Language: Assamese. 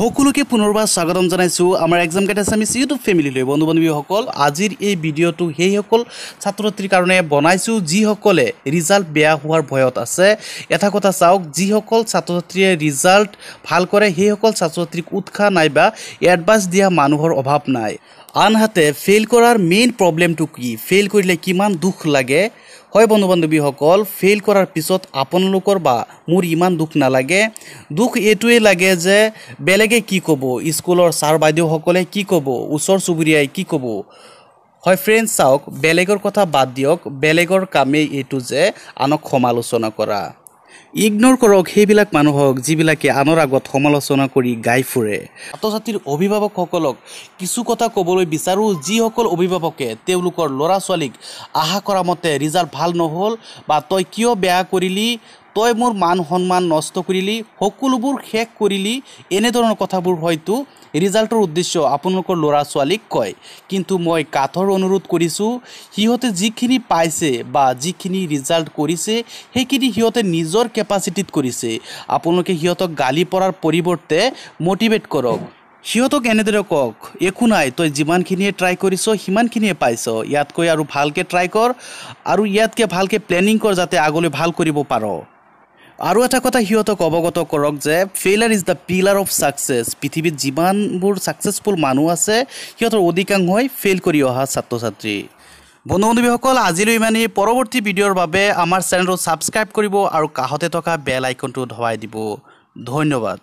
সকলোকে পুনৰবাৰ স্বাগতম জনাইছোঁ আমাৰ এক্সাম গাইড আছামিছ ইউটিউব ফেমিলিলৈ বন্ধু বান্ধৱীসকল আজিৰ এই ভিডিঅ'টো সেইসকল ছাত্ৰ ছাত্ৰীৰ কাৰণে বনাইছোঁ যিসকলে ৰিজাল্ট বেয়া হোৱাৰ ভয়ত আছে এটা কথা চাওক যিসকল ছাত্ৰ ছাত্ৰীয়ে ৰিজাল্ট ভাল কৰে সেইসকল ছাত্ৰ ছাত্ৰীক উৎসাহ নাইবা এডভাইচ দিয়া মানুহৰ অভাৱ নাই আনহাতে ফেইল কৰাৰ মেইন প্ৰব্লেমটো কি ফেইল কৰিলে কিমান দুখ লাগে হয় বন্ধু বান্ধৱীসকল ফেইল কৰাৰ পিছত আপোনালোকৰ বা মোৰ ইমান দুখ নালাগে দুখ এইটোৱেই লাগে যে বেলেগে কি ক'ব স্কুলৰ ছাৰ বাইদেউসকলে কি ক'ব ওচৰ চুবুৰীয়াই কি ক'ব হয় ফ্ৰেণ্ড চাওক বেলেগৰ কথা বাদ দিয়ক বেলেগৰ কামেই এইটো যে আনক সমালোচনা কৰা ইগন'ৰ কৰক সেইবিলাক মানুহক যিবিলাকে আনৰ আগত সমালোচনা কৰি গাই ফুৰে ছাত্ৰ ছাত্ৰীৰ অভিভাৱকসকলক কিছু কথা ক'বলৈ বিচাৰোঁ যিসকল অভিভাৱকে তেওঁলোকৰ ল'ৰা ছোৱালীক আশা কৰা মতে ৰিজাল্ট ভাল নহ'ল বা তই কিয় বেয়া কৰিলি তই মোৰ মান সন্মান নষ্ট কৰিলি সকলোবোৰ শেষ কৰিলি এনেধৰণৰ কথাবোৰ হয়তো ৰিজাল্টৰ উদ্দেশ্য আপোনালোকৰ ল'ৰা ছোৱালীক কয় কিন্তু মই কাঠৰ অনুৰোধ কৰিছোঁ সিহঁতে যিখিনি পাইছে বা যিখিনি ৰিজাল্ট কৰিছে সেইখিনি সিহঁতে নিজৰ কেপাচিটিত কৰিছে আপোনালোকে সিহঁতক গালি পৰাৰ পৰিৱৰ্তে মটিভেট কৰক সিহঁতক এনেদৰে কওক একো নাই তই যিমানখিনিয়ে ট্ৰাই কৰিছ সিমানখিনিয়ে পাইছ ইয়াতকৈ আৰু ভালকৈ ট্ৰাই কৰ আৰু ইয়াতকৈ ভালকৈ প্লেনিং কৰ যাতে আগলৈ ভাল কৰিব পাৰ আৰু এটা কথা সিহঁতক অৱগত কৰক যে failure is the pillar of success পৃথিৱীত যিমানবোৰ ছাকচেছফুল মানুহ আছে সিহঁতৰ অধিকাংশই ফেইল কৰি অহা ছাত্ৰ ছাত্ৰী বন্ধু বান্ধৱীসকল আজিলৈ ইমানেই পৰৱৰ্তী ভিডিঅ'ৰ বাবে আমাৰ চেনেলটো ছাবস্ক্ৰাইব কৰিব আৰু কাষতে থকা বেল আইকনটো ধৰাই দিব ধন্যবাদ